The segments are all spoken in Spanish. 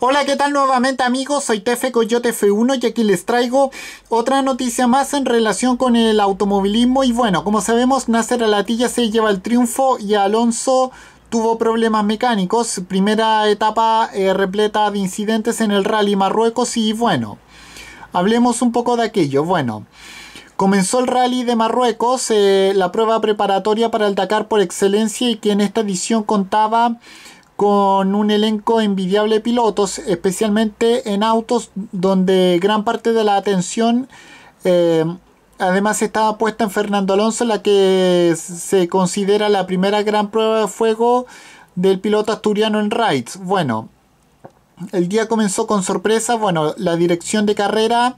Hola, ¿qué tal nuevamente amigos? Soy Tefe Coyote F1 y aquí les traigo otra noticia más en relación con el automovilismo y bueno, como sabemos, Nasser Alatilla se lleva el triunfo y Alonso tuvo problemas mecánicos, primera etapa eh, repleta de incidentes en el rally Marruecos y bueno, hablemos un poco de aquello, bueno. Comenzó el rally de Marruecos, eh, la prueba preparatoria para el Dakar por excelencia y que en esta edición contaba con un elenco envidiable de pilotos, especialmente en autos donde gran parte de la atención eh, además estaba puesta en Fernando Alonso, la que se considera la primera gran prueba de fuego del piloto asturiano en Rides. Bueno, el día comenzó con sorpresa, bueno, la dirección de carrera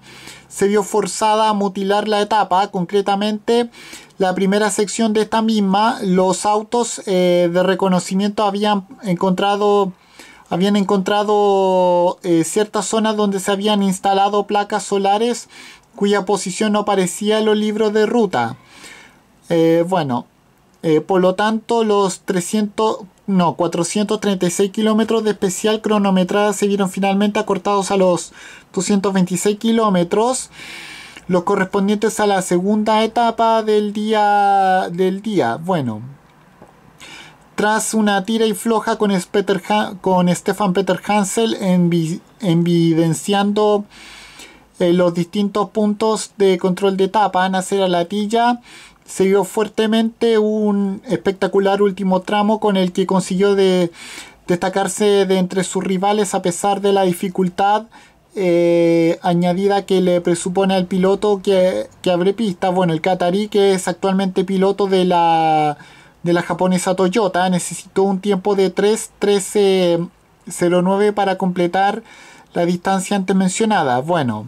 se vio forzada a mutilar la etapa, concretamente la primera sección de esta misma, los autos eh, de reconocimiento habían encontrado habían encontrado eh, ciertas zonas donde se habían instalado placas solares cuya posición no parecía en los libros de ruta. Eh, bueno, eh, por lo tanto, los 300, no, 436 kilómetros de especial cronometrada se vieron finalmente acortados a los 226 kilómetros, los correspondientes a la segunda etapa del día. Del día. Bueno, tras una tira y floja con, Peter con Stefan Peter Hansel evidenciando eh, los distintos puntos de control de etapa, a la tilla se vio fuertemente un espectacular último tramo con el que consiguió destacarse de entre sus rivales a pesar de la dificultad eh, añadida que le presupone al piloto que, abre pista. Bueno, el qatarí que es actualmente piloto de la, de la japonesa Toyota necesitó un tiempo de 3.13.09 eh, para completar la distancia antes mencionada. Bueno,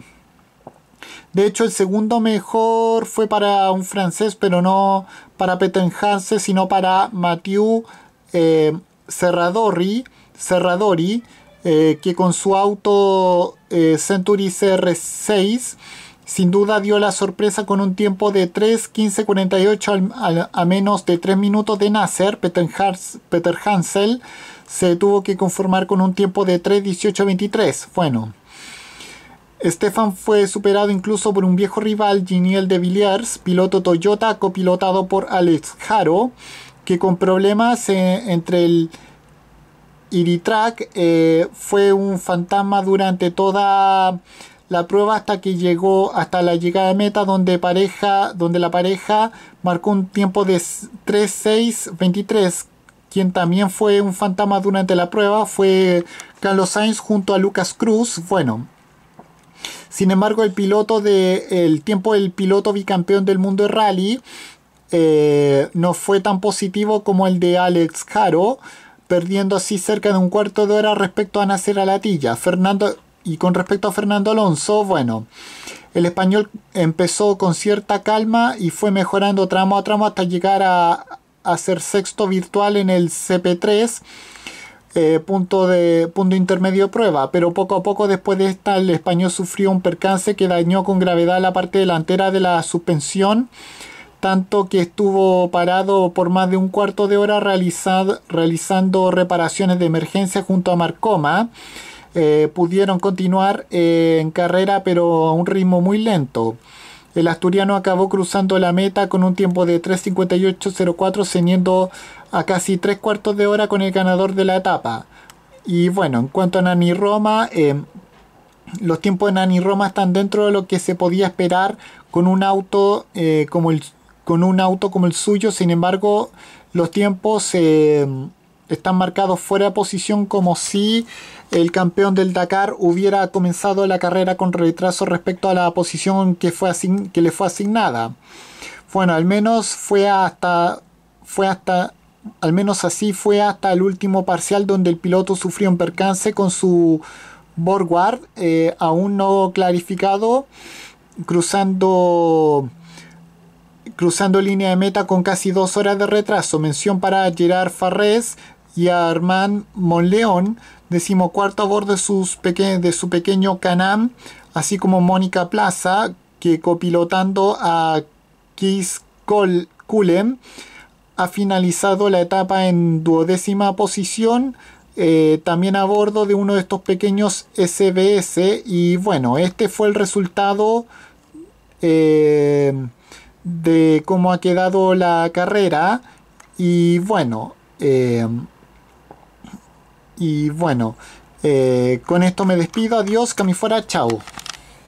de hecho, el segundo mejor fue para un francés, pero no para Peter sino para Mathieu Cerradori, eh, Serradori, eh, que con su auto eh, Century CR6 sin duda dio la sorpresa con un tiempo de 3.15.48 a menos de 3 minutos de Nasser. Peter, Hansel se tuvo que conformar con un tiempo de 3.18.23. Bueno, Estefan fue superado incluso por un viejo rival, Giniel de Villiers, piloto Toyota copilotado por Alex Jaro, que con problemas eh, entre el Iritrack eh, fue un fantasma durante toda la prueba hasta que llegó hasta la llegada de meta donde pareja donde la pareja marcó un tiempo de 3-6-23. quien también fue un fantasma durante la prueba fue Carlos Sainz junto a Lucas Cruz bueno sin embargo, el piloto de el tiempo del piloto bicampeón del mundo de rally eh, no fue tan positivo como el de Alex Caro, perdiendo así cerca de un cuarto de hora respecto a Nacer Alatilla. Fernando y con respecto a Fernando Alonso, bueno, el español empezó con cierta calma y fue mejorando tramo a tramo hasta llegar a, a ser sexto virtual en el CP3 eh, punto, de, punto intermedio prueba, pero poco a poco después de esta el español sufrió un percance que dañó con gravedad la parte delantera de la suspensión, tanto que estuvo parado por más de un cuarto de hora realizando reparaciones de emergencia junto a Marcoma. Eh, pudieron continuar eh, en carrera pero a un ritmo muy lento. El asturiano acabó cruzando la meta con un tiempo de 3.58.04, ceñiendo a casi tres cuartos de hora con el ganador de la etapa. Y bueno, en cuanto a Nani Roma, em, los tiempos de Nani Roma están dentro de lo que se podía esperar con un auto eh, como el con un auto como el suyo, sin embargo, los tiempos em, están marcados fuera de posición como si el campeón del Dakar hubiera comenzado la carrera con retraso respecto a la posición que, fue que le fue asignada. Bueno, al menos fue hasta, fue hasta al menos así fue hasta el último parcial donde el piloto sufrió un percance con su Borgward, eh, aún no clarificado, cruzando, cruzando línea de meta con casi dos horas de retraso. Mención para Gerard Farrés y a Armand Monleón, decimocuarto a bordo de, de su pequeño Canam, así como Mónica Plaza, que copilotando a Keith Cullen ha finalizado la etapa en duodécima posición, eh, también a bordo de uno de estos pequeños SBS. Y bueno, este fue el resultado eh, de cómo ha quedado la carrera. Y bueno, eh, y bueno, con esto me despido. Adiós, que fuera, chao.